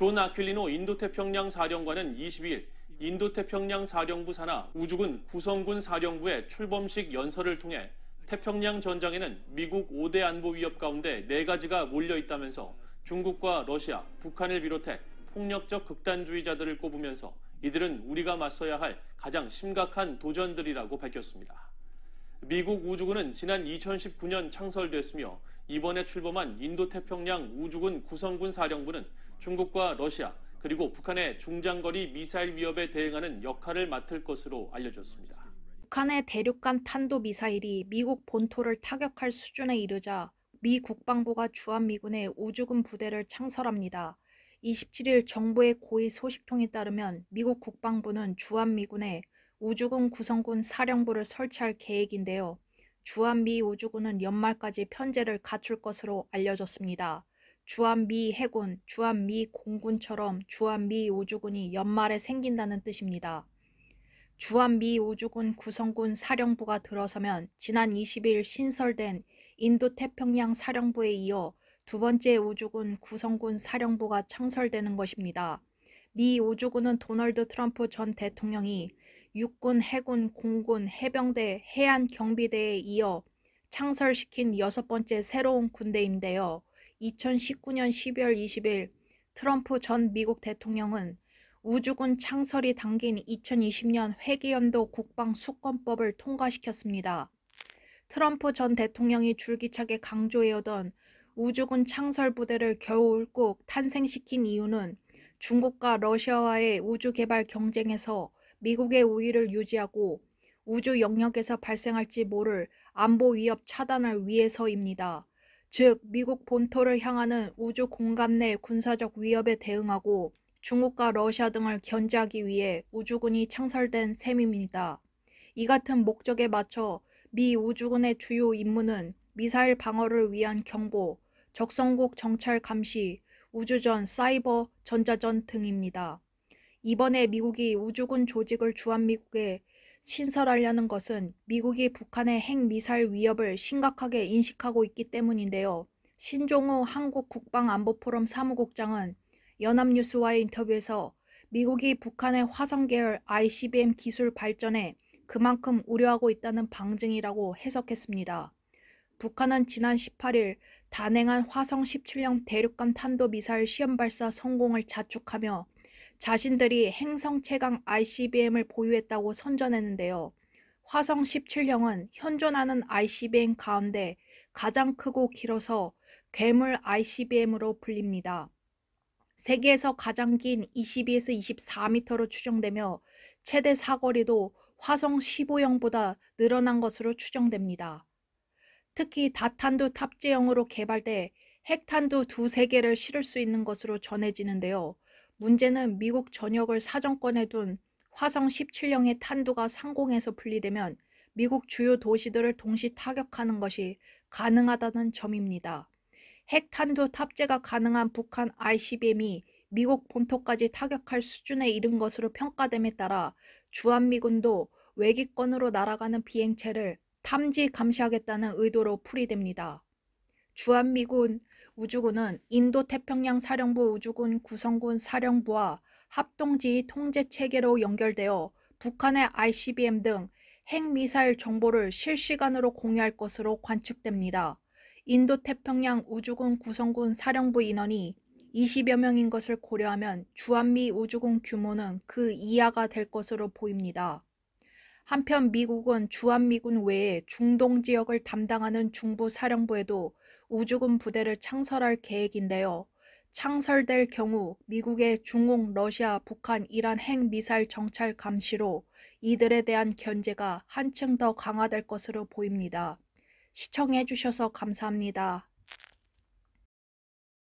존 아퀼리노 인도태평양 사령관은 22일 인도태평양 사령부 산하 우주군 구성군 사령부의 출범식 연설을 통해 태평양 전장에는 미국 5대 안보 위협 가운데 4가지가 몰려 있다면서 중국과 러시아, 북한을 비롯해 폭력적 극단주의자들을 꼽으면서 이들은 우리가 맞서야 할 가장 심각한 도전들이라고 밝혔습니다. 미국 우주군은 지난 2019년 창설됐으며 이번에 출범한 인도태평양 우주군 구성군 사령부는 중국과 러시아 그리고 북한의 중장거리 미사일 위협에 대응하는 역할을 맡을 것으로 알려졌습니다. 북한의 대륙간 탄도미사일이 미국 본토를 타격할 수준에 이르자 미 국방부가 주한미군의 우주군 부대를 창설합니다. 27일 정부의 고위 소식통에 따르면 미국 국방부는 주한미군의 우주군 구성군 사령부를 설치할 계획인데요. 주한미 우주군은 연말까지 편제를 갖출 것으로 알려졌습니다. 주한미 해군, 주한미 공군처럼 주한미 우주군이 연말에 생긴다는 뜻입니다. 주한미 우주군 구성군 사령부가 들어서면 지난 20일 신설된 인도태평양 사령부에 이어 두 번째 우주군 구성군 사령부가 창설되는 것입니다. 미 우주군은 도널드 트럼프 전 대통령이 육군, 해군, 공군, 해병대, 해안경비대에 이어 창설시킨 여섯 번째 새로운 군대인데요. 2019년 12월 20일 트럼프 전 미국 대통령은 우주군 창설이 담긴 2020년 회기연도 국방수권법을 통과시켰습니다. 트럼프 전 대통령이 줄기차게 강조해오던 우주군 창설 부대를 겨우울국 탄생시킨 이유는 중국과 러시아와의 우주개발 경쟁에서 미국의 우위를 유지하고 우주 영역에서 발생할지 모를 안보 위협 차단을 위해서입니다. 즉, 미국 본토를 향하는 우주 공간 내 군사적 위협에 대응하고 중국과 러시아 등을 견제하기 위해 우주군이 창설된 셈입니다. 이 같은 목적에 맞춰 미 우주군의 주요 임무는 미사일 방어를 위한 경보, 적성국 정찰 감시, 우주전, 사이버, 전자전 등입니다. 이번에 미국이 우주군 조직을 주한미국에 신설하려는 것은 미국이 북한의 핵미사일 위협을 심각하게 인식하고 있기 때문인데요. 신종우 한국 국방안보포럼 사무국장은 연합뉴스와의 인터뷰에서 미국이 북한의 화성계열 ICBM 기술 발전에 그만큼 우려하고 있다는 방증이라고 해석했습니다. 북한은 지난 18일 단행한 화성 17형 대륙간 탄도미사일 시험 발사 성공을 자축하며 자신들이 행성 최강 ICBM을 보유했다고 선전했는데요. 화성 17형은 현존하는 ICBM 가운데 가장 크고 길어서 괴물 ICBM으로 불립니다. 세계에서 가장 긴 22에서 24m로 추정되며 최대 사거리도 화성 15형보다 늘어난 것으로 추정됩니다. 특히 다탄두 탑재형으로 개발돼 핵탄두 두세 개를 실을 수 있는 것으로 전해지는데요. 문제는 미국 전역을 사정권에 둔 화성 17형의 탄두가 상공에서 분리되면 미국 주요 도시들을 동시 타격하는 것이 가능하다는 점입니다. 핵탄두 탑재가 가능한 북한 ICBM이 미국 본토까지 타격할 수준에 이른 것으로 평가됨에 따라 주한미군도 외기권으로 날아가는 비행체를 탐지 감시하겠다는 의도로 풀이됩니다. 주한미군 우주군은 인도태평양 사령부 우주군 구성군 사령부와 합동지휘 통제체계로 연결되어 북한의 ICBM 등 핵미사일 정보를 실시간으로 공유할 것으로 관측됩니다. 인도태평양 우주군 구성군 사령부 인원이 20여 명인 것을 고려하면 주한미 우주군 규모는 그 이하가 될 것으로 보입니다. 한편 미국은 주한미군 외에 중동 지역을 담당하는 중부 사령부에도 우주군 부대를 창설할 계획인데요. 창설될 경우 미국의 중국, 러시아, 북한, 이란 핵미사일 정찰 감시로 이들에 대한 견제가 한층 더 강화될 것으로 보입니다. 시청해주셔서 감사합니다.